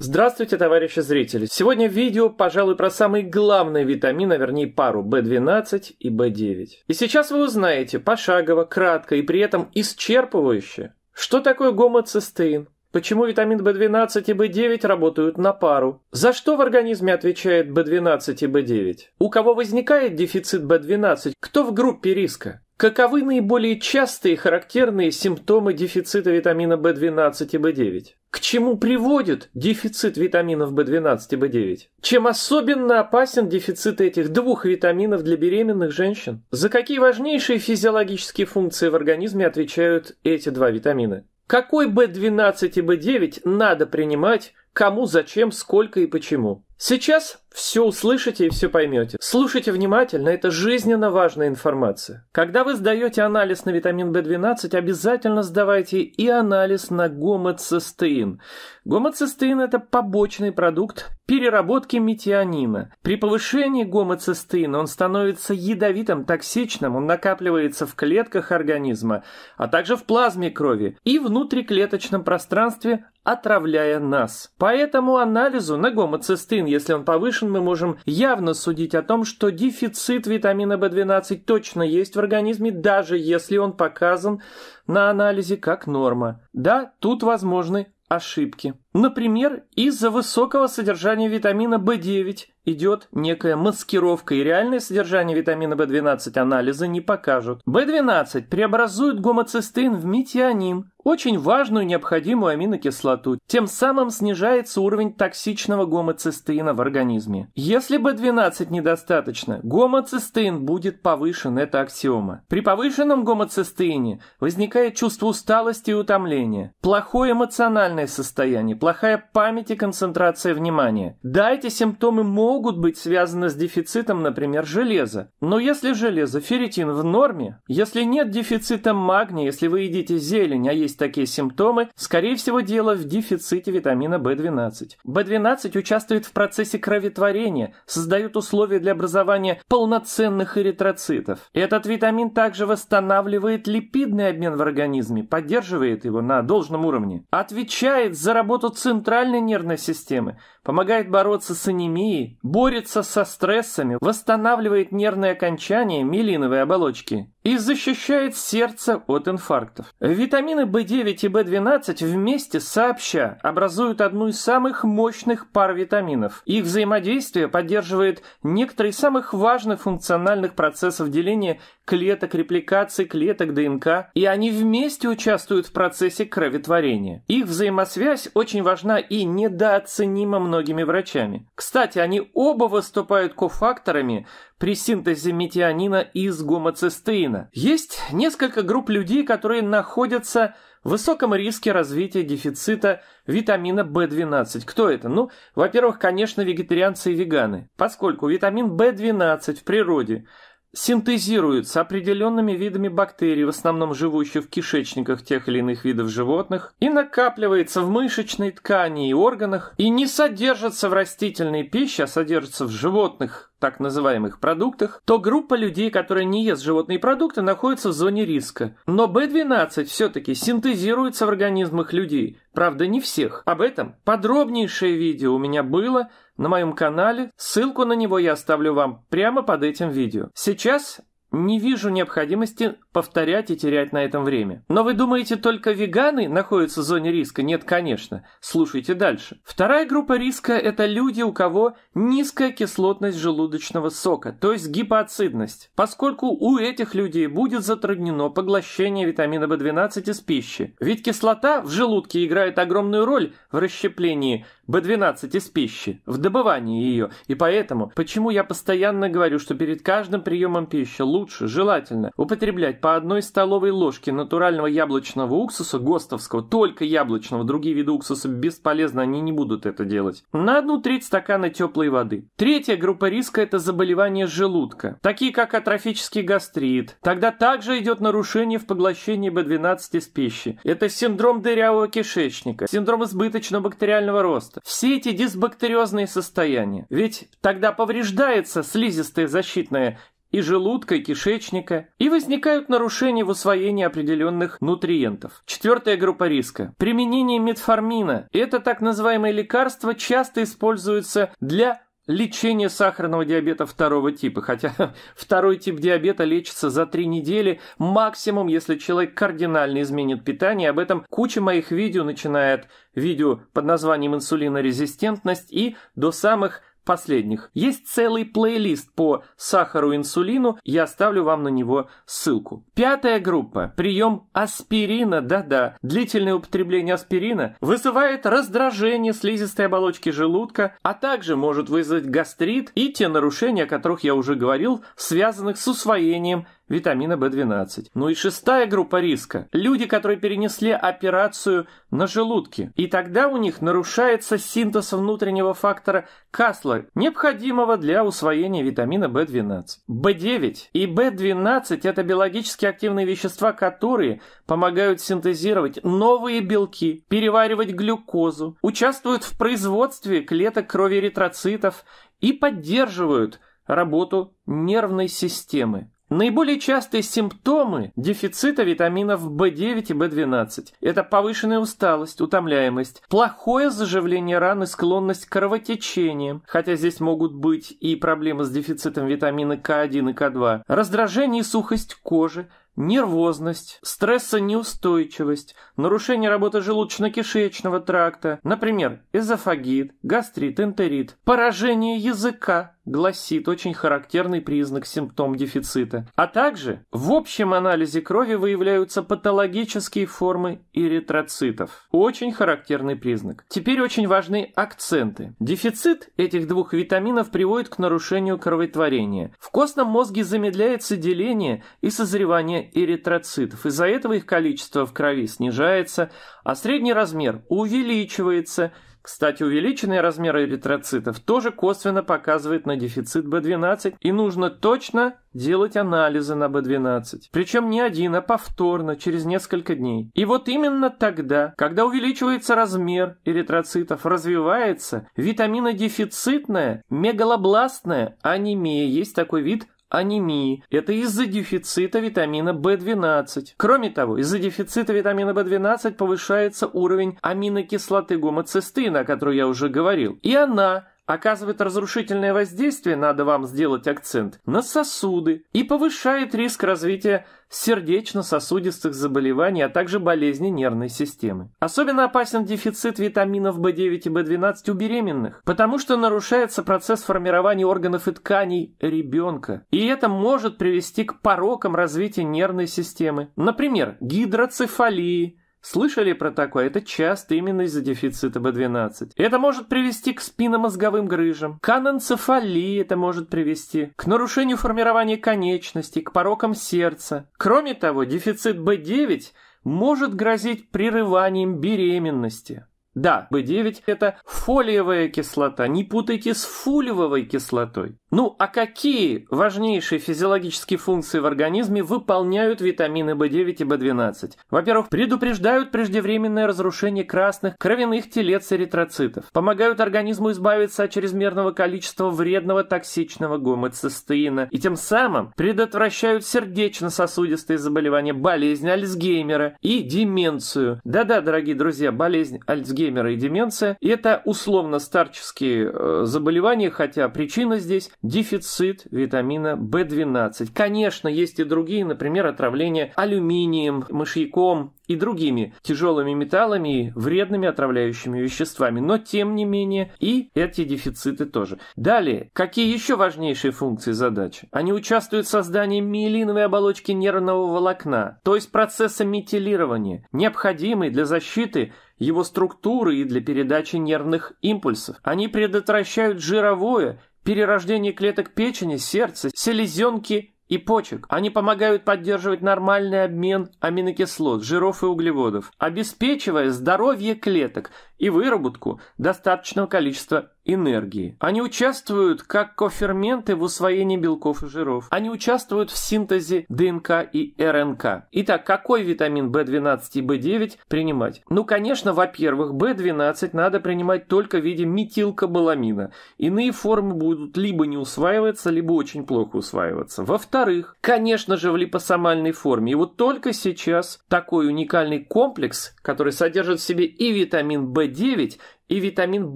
Здравствуйте, товарищи зрители! Сегодня видео, пожалуй, про самый главный витамин, а вернее пару B12 и B9. И сейчас вы узнаете пошагово, кратко и при этом исчерпывающе, что такое гомоцистеин, почему витамин B12 и B9 работают на пару, за что в организме отвечает B12 и B9, у кого возникает дефицит B12, кто в группе риска, Каковы наиболее частые характерные симптомы дефицита витамина b 12 и b 9 К чему приводит дефицит витаминов b 12 и b 9 Чем особенно опасен дефицит этих двух витаминов для беременных женщин? За какие важнейшие физиологические функции в организме отвечают эти два витамина? Какой b 12 и b 9 надо принимать, кому, зачем, сколько и почему? Сейчас все услышите и все поймете. Слушайте внимательно, это жизненно важная информация. Когда вы сдаете анализ на витамин B12, обязательно сдавайте и анализ на гомоцистеин. Гомоцистеин – это побочный продукт переработки метионина. При повышении гомоцистеина он становится ядовитым, токсичным, он накапливается в клетках организма, а также в плазме крови и внутриклеточном пространстве, отравляя нас. Поэтому анализу на гомоцистеин, если он повышен, женщин мы можем явно судить о том, что дефицит витамина b 12 точно есть в организме, даже если он показан на анализе как норма. Да, тут возможны ошибки. Например, из-за высокого содержания витамина b 9 идет некая маскировка, и реальное содержание витамина b 12 анализы не покажут. b 12 преобразует гомоцистеин в метионин, очень важную необходимую аминокислоту, тем самым снижается уровень токсичного гомоцистеина в организме. Если B12 недостаточно, гомоцистеин будет повышен, это аксиома. При повышенном гомоцистеине возникает чувство усталости и утомления, плохое эмоциональное состояние, плохая память и концентрация внимания. Да, эти симптомы могут быть связаны с дефицитом, например, железа. Но если железо, ферритин в норме, если нет дефицита магния, если вы едите зелень, а есть есть такие симптомы, скорее всего дело в дефиците витамина B12. B12 участвует в процессе кроветворения, создает условия для образования полноценных эритроцитов. Этот витамин также восстанавливает липидный обмен в организме, поддерживает его на должном уровне, отвечает за работу центральной нервной системы, помогает бороться с анемией, борется со стрессами, восстанавливает нервные окончания миелиновой оболочки и защищает сердце от инфарктов. Витамины B9 и B12 вместе сообща образуют одну из самых мощных пар витаминов. Их взаимодействие поддерживает некоторые из самых важных функциональных процессов деления клеток, репликации клеток ДНК, и они вместе участвуют в процессе кроветворения. Их взаимосвязь очень важна и недооценима многими врачами. Кстати, они оба выступают кофакторами при синтезе метионина из гомоцистеина. Есть несколько групп людей, которые находятся в высоком риске развития дефицита витамина B12. Кто это? Ну, во-первых, конечно, вегетарианцы и веганы, поскольку витамин B12 в природе синтезируется определенными видами бактерий, в основном живущих в кишечниках тех или иных видов животных, и накапливается в мышечной ткани и органах, и не содержится в растительной пище, а содержится в животных так называемых продуктах, то группа людей, которые не ест животные продукты, находится в зоне риска. Но B12 все-таки синтезируется в организмах людей. Правда, не всех. Об этом подробнейшее видео у меня было на моем канале. Ссылку на него я оставлю вам прямо под этим видео. Сейчас не вижу необходимости повторять и терять на этом время. Но вы думаете, только веганы находятся в зоне риска? Нет, конечно. Слушайте дальше. Вторая группа риска – это люди, у кого низкая кислотность желудочного сока, то есть гипоацидность, поскольку у этих людей будет затруднено поглощение витамина В12 из пищи. Ведь кислота в желудке играет огромную роль в расщеплении B12 из пищи, в добывании ее, и поэтому, почему я постоянно говорю, что перед каждым приемом пищи лучше, желательно, употреблять по одной столовой ложке натурального яблочного уксуса, гостовского, только яблочного, другие виды уксуса бесполезны, они не будут это делать, на одну треть стакана теплой воды. Третья группа риска – это заболевания желудка, такие как атрофический гастрит. Тогда также идет нарушение в поглощении B12 из пищи. Это синдром дырявого кишечника, синдром избыточного бактериального роста, пожалуйста, все эти дисбактериозные состояния. Ведь тогда повреждается слизистая защитная и желудка, и кишечника, и возникают нарушения в усвоении определенных нутриентов. Четвертая группа риска. Применение метформина. Это так называемое лекарство часто используется для лечение сахарного диабета второго типа, хотя второй тип диабета лечится за три недели, максимум, если человек кардинально изменит питание. Об этом куча моих видео, начиная от видео под названием «Инсулинорезистентность» и до самых последних. Есть целый плейлист по сахару инсулину, я оставлю вам на него ссылку. Пятая группа. Прием аспирина, да-да. Длительное употребление аспирина вызывает раздражение слизистой оболочки желудка, а также может вызвать гастрит и те нарушения, о которых я уже говорил, связанных с усвоением витамина B12. Ну и шестая группа риска – люди, которые перенесли операцию на желудке. И тогда у них нарушается синтез внутреннего фактора Каслер, необходимого для усвоения витамина B12. B9 и B12 – это биологически активные вещества, которые помогают синтезировать новые белки, переваривать глюкозу, участвуют в производстве клеток крови эритроцитов и поддерживают работу нервной системы. Наиболее частые симптомы дефицита витаминов В9 и В12 – это повышенная усталость, утомляемость, плохое заживление ран и склонность к кровотечениям, хотя здесь могут быть и проблемы с дефицитом витамина К1 и К2, раздражение и сухость кожи – Нервозность, стрессонеустойчивость, нарушение работы желудочно-кишечного тракта, например, эзофагит, гастрит, энтерит, поражение языка, гласит очень характерный признак симптом дефицита. А также в общем анализе крови выявляются патологические формы эритроцитов. Очень характерный признак. Теперь очень важны акценты. Дефицит этих двух витаминов приводит к нарушению кроветворения. В костном мозге замедляется деление и созревание эритроцитов. Из-за этого их количество в крови снижается, а средний размер увеличивается. Кстати, увеличенный размер эритроцитов тоже косвенно показывает на дефицит B12, и нужно точно делать анализы на B12. Причем не один, а повторно, через несколько дней. И вот именно тогда, когда увеличивается размер эритроцитов, развивается витаминодефицитная мегалобластная анемия. Есть такой вид анемии. Это из-за дефицита витамина b 12 Кроме того, из-за дефицита витамина b 12 повышается уровень аминокислоты гомоцистеина, о которой я уже говорил. И она оказывает разрушительное воздействие, надо вам сделать акцент, на сосуды и повышает риск развития сердечно-сосудистых заболеваний, а также болезней нервной системы. Особенно опасен дефицит витаминов B9 и B12 у беременных, потому что нарушается процесс формирования органов и тканей ребенка. И это может привести к порокам развития нервной системы. Например, гидроцефалии, Слышали про такое? Это часто именно из-за дефицита B12. Это может привести к спинномозговым грыжам, к анэнцефалии это может привести, к нарушению формирования конечностей, к порокам сердца. Кроме того, дефицит B9 может грозить прерыванием беременности. Да, B9 – это фолиевая кислота, не путайте с фулиевой кислотой. Ну, а какие важнейшие физиологические функции в организме выполняют витамины B9 и B12? Во-первых, предупреждают преждевременное разрушение красных кровяных телец эритроцитов, помогают организму избавиться от чрезмерного количества вредного токсичного гомоцистеина и тем самым предотвращают сердечно-сосудистые заболевания, болезнь Альцгеймера и деменцию. Да-да, дорогие друзья, болезнь Альцгеймера и деменция – это условно-старческие э, заболевания, хотя причина здесь дефицит витамина В12. Конечно, есть и другие, например, отравление алюминием, мышьяком и другими тяжелыми металлами и вредными отравляющими веществами, но тем не менее и эти дефициты тоже. Далее, какие еще важнейшие функции задачи? Они участвуют в создании миелиновой оболочки нервного волокна, то есть процесса метилирования, необходимый для защиты его структуры и для передачи нервных импульсов. Они предотвращают жировое Перерождение клеток печени, сердца, селезенки и почек. Они помогают поддерживать нормальный обмен аминокислот, жиров и углеводов, обеспечивая здоровье клеток – и выработку достаточного количества энергии. Они участвуют как коферменты в усвоении белков и жиров. Они участвуют в синтезе ДНК и РНК. Итак, какой витамин В12 и В9 принимать? Ну, конечно, во-первых, В12 надо принимать только в виде метилкобаламина. Иные формы будут либо не усваиваться, либо очень плохо усваиваться. Во-вторых, конечно же, в липосомальной форме. И вот только сейчас такой уникальный комплекс, который содержит в себе и витамин В9, 9 и витамин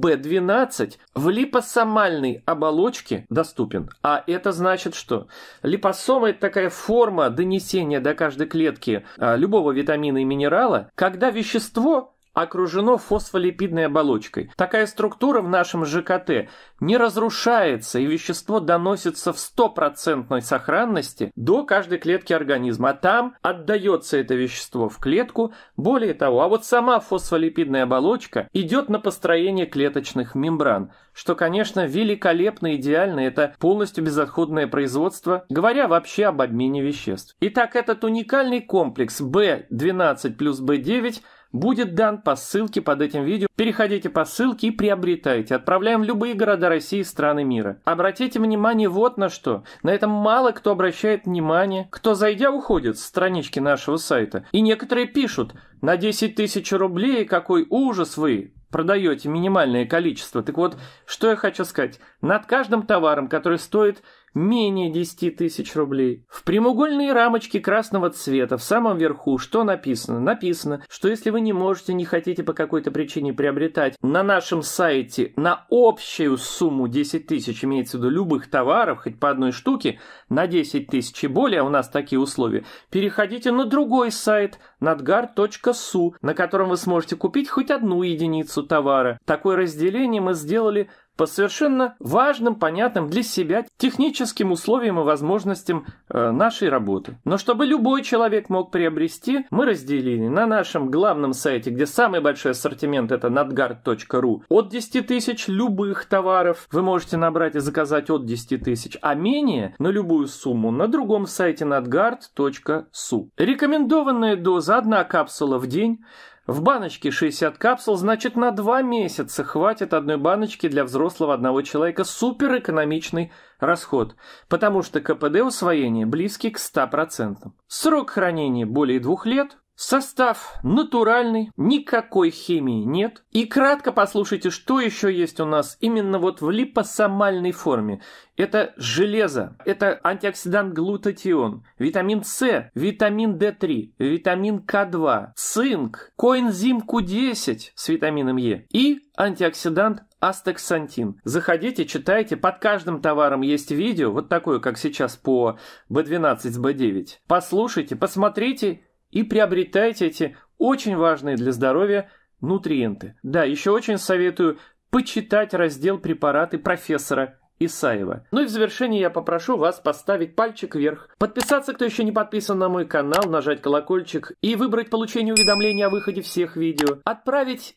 В12 в липосомальной оболочке доступен. А это значит, что липосома – это такая форма донесения до каждой клетки а, любого витамина и минерала, когда вещество окружено фосфолипидной оболочкой. Такая структура в нашем ЖКТ не разрушается, и вещество доносится в стопроцентной сохранности до каждой клетки организма. А там отдается это вещество в клетку. Более того, а вот сама фосфолипидная оболочка идет на построение клеточных мембран, что, конечно, великолепно, идеально. Это полностью безотходное производство, говоря вообще об обмене веществ. Итак, этот уникальный комплекс B12 плюс B9 – будет дан по ссылке под этим видео. Переходите по ссылке и приобретайте. Отправляем в любые города России и страны мира. Обратите внимание вот на что. На этом мало кто обращает внимание. Кто зайдя уходит с странички нашего сайта. И некоторые пишут на 10 тысяч рублей, какой ужас вы продаете минимальное количество. Так вот, что я хочу сказать. Над каждым товаром, который стоит менее 10 тысяч рублей. В прямоугольной рамочке красного цвета в самом верху что написано? Написано, что если вы не можете, не хотите по какой-то причине приобретать на нашем сайте на общую сумму 10 тысяч, имеется в виду любых товаров, хоть по одной штуке, на 10 тысяч и более, а у нас такие условия, переходите на другой сайт nadgar.su, на котором вы сможете купить хоть одну единицу товара. Такое разделение мы сделали по совершенно важным, понятным для себя техническим условиям и возможностям э, нашей работы. Но чтобы любой человек мог приобрести, мы разделили на нашем главном сайте, где самый большой ассортимент это nadgard.ru, от 10 тысяч любых товаров вы можете набрать и заказать от 10 тысяч, а менее на любую сумму на другом сайте nadgard.su. Рекомендованная доза одна капсула в день – в баночке 60 капсул, значит на 2 месяца хватит одной баночки для взрослого одного человека. Супер экономичный расход, потому что КПД усвоения близкий к 100%. Срок хранения более 2 лет – Состав натуральный, никакой химии нет. И кратко послушайте, что еще есть у нас именно вот в липосомальной форме. Это железо, это антиоксидант глутатион, витамин С, витамин D3, витамин К2, цинк, коэнзим Q10 с витамином Е и антиоксидант астаксантин. Заходите, читайте. Под каждым товаром есть видео, вот такое, как сейчас по B12 B9. Послушайте, посмотрите и приобретайте эти очень важные для здоровья нутриенты. Да, еще очень советую почитать раздел «Препараты профессора» Исаева. Ну и в завершении я попрошу вас поставить пальчик вверх, подписаться, кто еще не подписан на мой канал, нажать колокольчик и выбрать получение уведомлений о выходе всех видео, отправить